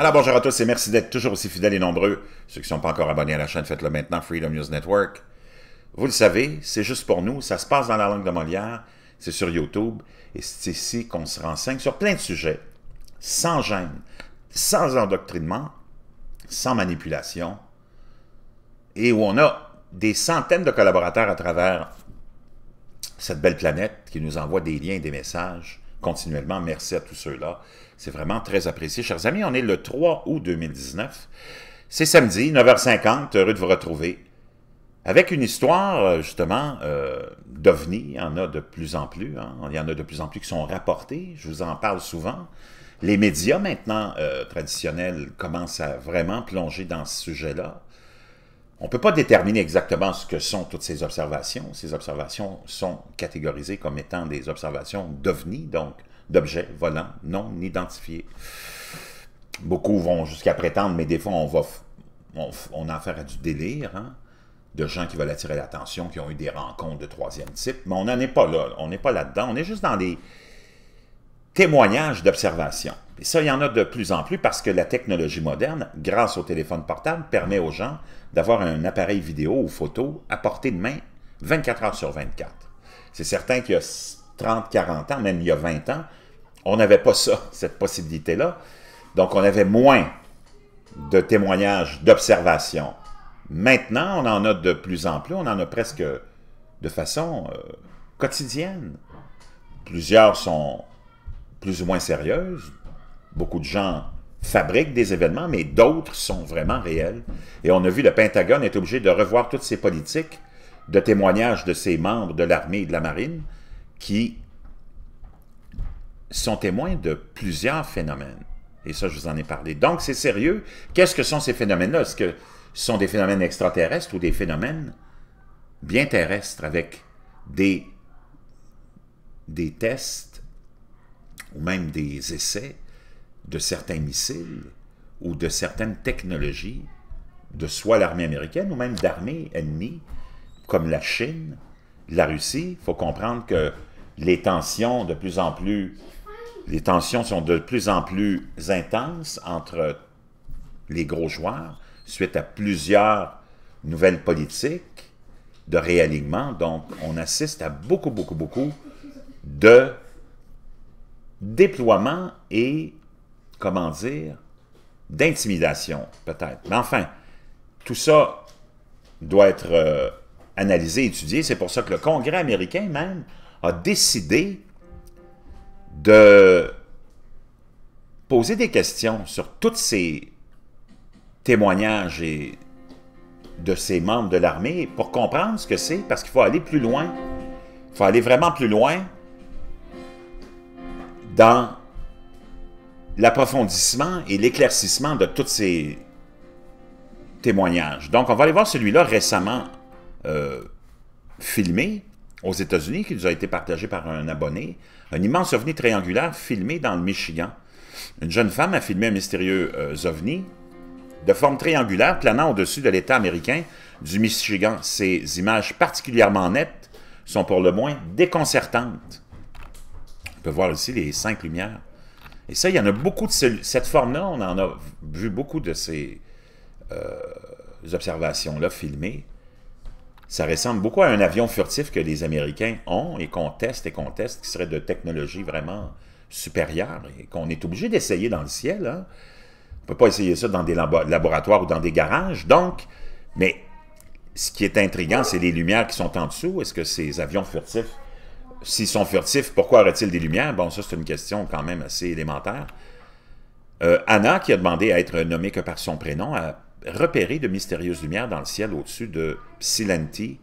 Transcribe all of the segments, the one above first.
Alors bonjour à tous et merci d'être toujours aussi fidèles et nombreux. Ceux qui ne sont pas encore abonnés à la chaîne, faites-le maintenant, Freedom News Network. Vous le savez, c'est juste pour nous, ça se passe dans la langue de Molière, c'est sur YouTube, et c'est ici qu'on se renseigne sur plein de sujets, sans gêne, sans endoctrinement, sans manipulation, et où on a des centaines de collaborateurs à travers cette belle planète qui nous envoie des liens et des messages continuellement. Merci à tous ceux-là. C'est vraiment très apprécié. Chers amis, on est le 3 août 2019. C'est samedi, 9h50. Heureux de vous retrouver avec une histoire, euh, justement, euh, Il y en a de plus en plus. Hein. Il y en a de plus en plus qui sont rapportés. Je vous en parle souvent. Les médias, maintenant, euh, traditionnels, commencent à vraiment plonger dans ce sujet-là. On ne peut pas déterminer exactement ce que sont toutes ces observations. Ces observations sont catégorisées comme étant des observations d'ovnis, donc d'objets volants non identifiés. Beaucoup vont jusqu'à prétendre, mais des fois, on va on, affaire du délire, hein, de gens qui veulent attirer l'attention, qui ont eu des rencontres de troisième type, mais on n'en est pas là, on n'est pas là-dedans, on est juste dans les témoignages d'observation. Et ça, il y en a de plus en plus parce que la technologie moderne, grâce au téléphone portable, permet aux gens d'avoir un appareil vidéo ou photo à portée de main 24 heures sur 24. C'est certain qu'il y a 30, 40 ans, même il y a 20 ans, on n'avait pas ça, cette possibilité-là. Donc, on avait moins de témoignages, d'observation. Maintenant, on en a de plus en plus, on en a presque de façon euh, quotidienne. Plusieurs sont plus ou moins sérieuses. Beaucoup de gens fabriquent des événements, mais d'autres sont vraiment réels. Et on a vu le Pentagone est obligé de revoir toutes ses politiques de témoignages de ses membres de l'armée et de la marine qui sont témoins de plusieurs phénomènes. Et ça, je vous en ai parlé. Donc, c'est sérieux. Qu'est-ce que sont ces phénomènes-là? Est-ce que ce sont des phénomènes extraterrestres ou des phénomènes bien terrestres avec des, des tests ou même des essais de certains missiles ou de certaines technologies de soit l'armée américaine ou même d'armées ennemies comme la Chine, la Russie. Il faut comprendre que les tensions de plus en plus les tensions sont de plus en plus intenses entre les gros joueurs suite à plusieurs nouvelles politiques de réalignement. Donc, on assiste à beaucoup, beaucoup, beaucoup de déploiement et, comment dire, d'intimidation, peut-être. Mais enfin, tout ça doit être euh, analysé, étudié. C'est pour ça que le Congrès américain même a décidé de poser des questions sur tous ces témoignages et de ces membres de l'armée pour comprendre ce que c'est, parce qu'il faut aller plus loin. Il faut aller vraiment plus loin dans l'approfondissement et l'éclaircissement de tous ces témoignages. Donc, on va aller voir celui-là récemment euh, filmé aux États-Unis, qui nous a été partagé par un abonné. Un immense ovni triangulaire filmé dans le Michigan. Une jeune femme a filmé un mystérieux euh, ovni de forme triangulaire planant au-dessus de l'État américain du Michigan. Ces images particulièrement nettes sont pour le moins déconcertantes. On peut voir ici les cinq lumières. Et ça, il y en a beaucoup de cette forme-là. On en a vu beaucoup de ces euh, observations-là filmées. Ça ressemble beaucoup à un avion furtif que les Américains ont et qu'on teste et qu'on teste, qui serait de technologie vraiment supérieure et qu'on est obligé d'essayer dans le ciel. Hein. On ne peut pas essayer ça dans des laboratoires ou dans des garages. Donc, mais ce qui est intriguant, c'est les lumières qui sont en dessous. Est-ce que ces avions furtifs S'ils sont furtifs, pourquoi auraient-ils des lumières? Bon, ça, c'est une question quand même assez élémentaire. Euh, Anna, qui a demandé à être nommée que par son prénom, a repéré de mystérieuses lumières dans le ciel au-dessus de Psilanti,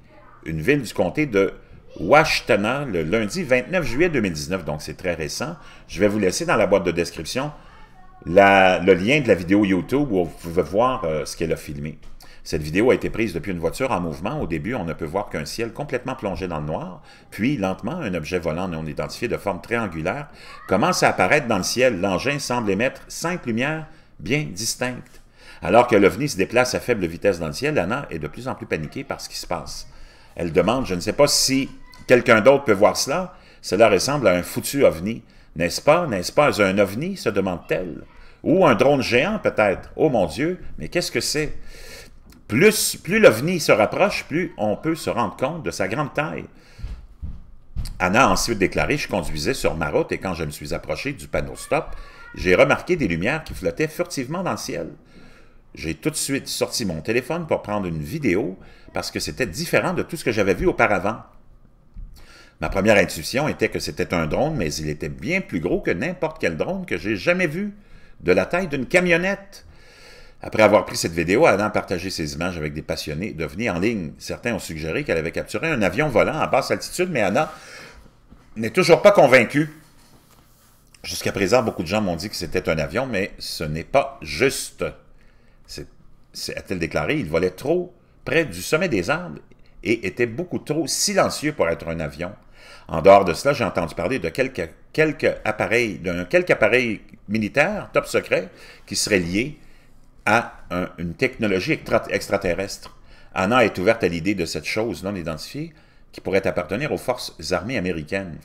une ville du comté de Washington, le lundi 29 juillet 2019, donc c'est très récent. Je vais vous laisser dans la boîte de description le lien de la vidéo YouTube où vous pouvez voir euh, ce qu'elle a filmé. Cette vidéo a été prise depuis une voiture en mouvement. Au début, on ne peut voir qu'un ciel complètement plongé dans le noir, puis, lentement, un objet volant non identifié de forme triangulaire commence à apparaître dans le ciel. L'engin semble émettre cinq lumières bien distinctes. Alors que l'OVNI se déplace à faible vitesse dans le ciel, Anna est de plus en plus paniquée par ce qui se passe. Elle demande, je ne sais pas si quelqu'un d'autre peut voir cela, cela ressemble à un foutu ovni. N'est-ce pas, n'est-ce pas un ovni, se demande-t-elle. Ou un drone géant peut-être. Oh mon Dieu, mais qu'est-ce que c'est? Plus, plus l'OVNI se rapproche, plus on peut se rendre compte de sa grande taille. Anna a ensuite déclaré « Je conduisais sur ma route et quand je me suis approché du panneau stop, j'ai remarqué des lumières qui flottaient furtivement dans le ciel. J'ai tout de suite sorti mon téléphone pour prendre une vidéo parce que c'était différent de tout ce que j'avais vu auparavant. Ma première intuition était que c'était un drone, mais il était bien plus gros que n'importe quel drone que j'ai jamais vu, de la taille d'une camionnette. Après avoir pris cette vidéo, a partagé ses images avec des passionnés devenus en ligne. Certains ont suggéré qu'elle avait capturé un avion volant à basse altitude, mais Anna n'est toujours pas convaincue. Jusqu'à présent, beaucoup de gens m'ont dit que c'était un avion, mais ce n'est pas juste. A-t-elle déclaré, il volait trop près du sommet des Andes et était beaucoup trop silencieux pour être un avion. En dehors de cela, j'ai entendu parler de quelques, quelques appareils, d'un quelque appareil militaire top secret qui serait lié à une technologie extraterrestre. Anna est ouverte à l'idée de cette chose non identifiée qui pourrait appartenir aux forces armées américaines.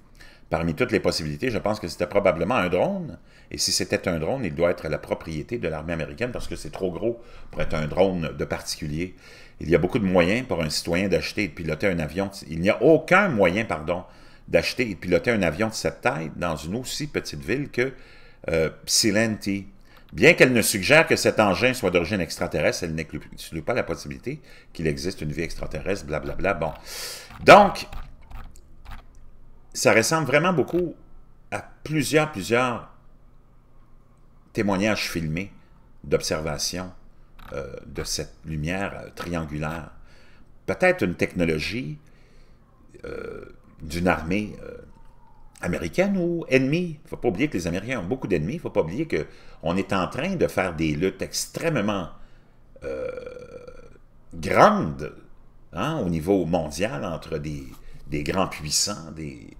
Parmi toutes les possibilités, je pense que c'était probablement un drone. Et si c'était un drone, il doit être la propriété de l'armée américaine parce que c'est trop gros pour être un drone de particulier. Il y a beaucoup de moyens pour un citoyen d'acheter et de piloter un avion. Il n'y a aucun moyen, pardon, d'acheter et de piloter un avion de cette taille dans une aussi petite ville que euh, Bien qu'elle ne suggère que cet engin soit d'origine extraterrestre, elle n'exclut pas la possibilité qu'il existe une vie extraterrestre, blablabla. Bla bla. Bon. Donc, ça ressemble vraiment beaucoup à plusieurs, plusieurs témoignages filmés d'observation euh, de cette lumière euh, triangulaire. Peut-être une technologie euh, d'une armée américaine ou ennemie. Il ne faut pas oublier que les Américains ont beaucoup d'ennemis. Il ne faut pas oublier qu'on est en train de faire des luttes extrêmement euh, grandes hein, au niveau mondial entre des, grands puissants, des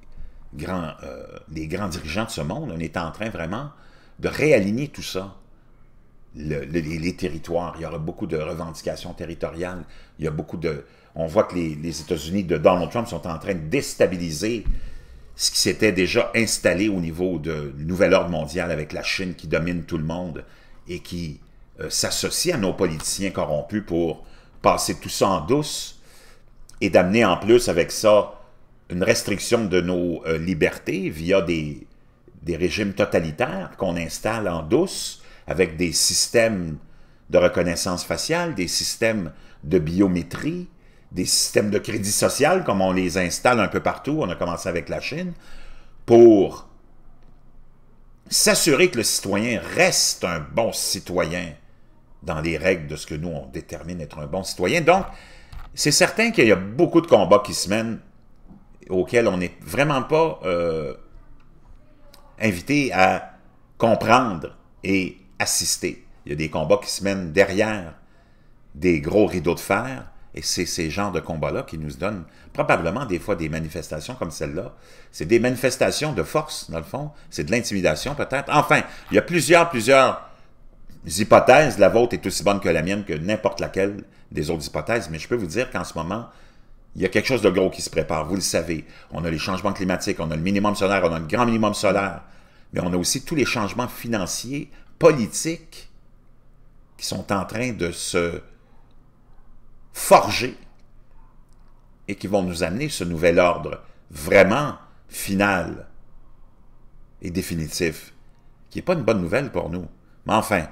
grands, euh, grands dirigeants de ce monde. On est en train vraiment de réaligner tout ça. les, territoires, il y aura beaucoup de revendications territoriales, il y a beaucoup de... On voit que les États-Unis de Donald Trump sont en train de déstabiliser ce qui s'était déjà installé au niveau de nouvel ordre mondial avec la Chine qui domine tout le monde et qui euh, s'associe à nos politiciens corrompus pour passer tout ça en douce et d'amener en plus avec ça une restriction de nos euh, libertés via des, des régimes totalitaires qu'on installe en douce avec des systèmes de reconnaissance faciale, des systèmes de biométrie, des systèmes de crédit social, comme on les installe un peu partout, on a commencé avec la Chine, pour s'assurer que le citoyen reste un bon citoyen dans les règles de ce que nous, on détermine être un bon citoyen. Donc, c'est certain qu'il y a beaucoup de combats qui se mènent auxquels on n'est vraiment pas euh, invité à comprendre et assister. Il y a des combats qui se mènent derrière des gros rideaux de fer et c'est ces genres de combats-là qui nous donnent probablement des fois des manifestations comme celle-là. C'est des manifestations de force, dans le fond. C'est de l'intimidation peut-être. Enfin, il y a plusieurs, plusieurs hypothèses. La vôtre est aussi bonne que la mienne, que n'importe laquelle des autres hypothèses. Mais je peux vous dire qu'en ce moment, il y a quelque chose de gros qui se prépare, vous le savez. On a les changements climatiques, on a le minimum solaire, on a le grand minimum solaire, mais on a aussi tous les changements financiers, politiques, qui sont en train de se forgés et qui vont nous amener ce nouvel ordre vraiment final et définitif, qui n'est pas une bonne nouvelle pour nous. Mais enfin,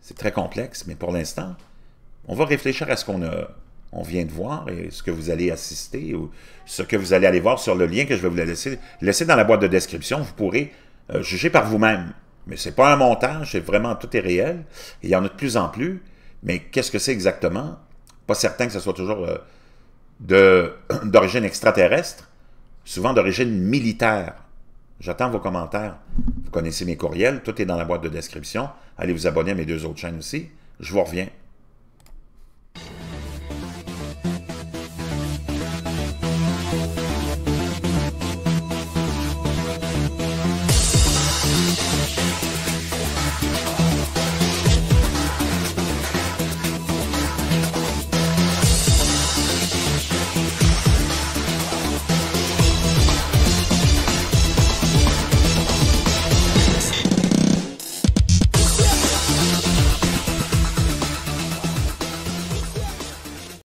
c'est très complexe, mais pour l'instant, on va réfléchir à ce qu'on a on vient de voir et ce que vous allez assister ou ce que vous allez aller voir sur le lien que je vais vous laisser, laisser dans la boîte de description, vous pourrez euh, juger par vous-même. Mais ce n'est pas un montage, c'est vraiment tout est réel. il y en a de plus en plus. Mais qu'est-ce que c'est exactement? pas certain que ce soit toujours euh, d'origine extraterrestre, souvent d'origine militaire. J'attends vos commentaires. Vous connaissez mes courriels, tout est dans la boîte de description. Allez vous abonner à mes deux autres chaînes aussi. Je vous reviens.